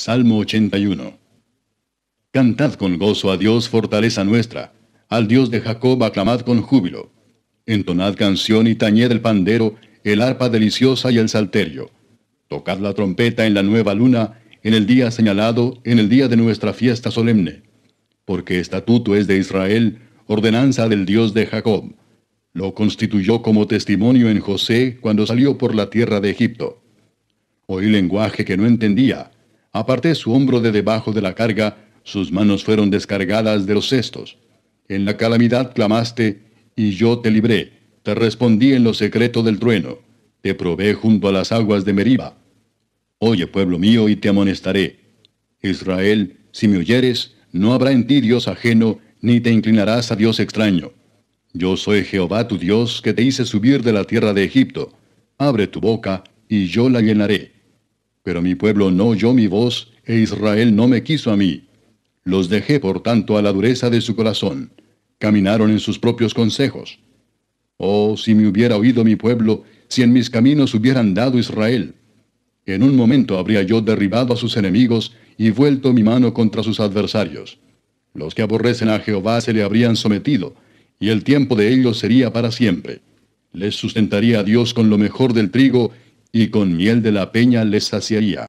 Salmo 81. Cantad con gozo a Dios, fortaleza nuestra. Al Dios de Jacob aclamad con júbilo. Entonad canción y tañed el pandero, el arpa deliciosa y el salterio. Tocad la trompeta en la nueva luna, en el día señalado, en el día de nuestra fiesta solemne. Porque estatuto es de Israel, ordenanza del Dios de Jacob. Lo constituyó como testimonio en José cuando salió por la tierra de Egipto. Oí lenguaje que no entendía Aparté su hombro de debajo de la carga, sus manos fueron descargadas de los cestos. En la calamidad clamaste, y yo te libré, te respondí en lo secreto del trueno, te probé junto a las aguas de Meriba. Oye, pueblo mío, y te amonestaré. Israel, si me oyeres, no habrá en ti Dios ajeno, ni te inclinarás a Dios extraño. Yo soy Jehová tu Dios, que te hice subir de la tierra de Egipto. Abre tu boca, y yo la llenaré. Pero mi pueblo no oyó mi voz, e Israel no me quiso a mí. Los dejé, por tanto, a la dureza de su corazón. Caminaron en sus propios consejos. Oh, si me hubiera oído mi pueblo, si en mis caminos hubieran dado Israel. En un momento habría yo derribado a sus enemigos y vuelto mi mano contra sus adversarios. Los que aborrecen a Jehová se le habrían sometido, y el tiempo de ellos sería para siempre. Les sustentaría Dios con lo mejor del trigo y con miel de la peña les saciaría.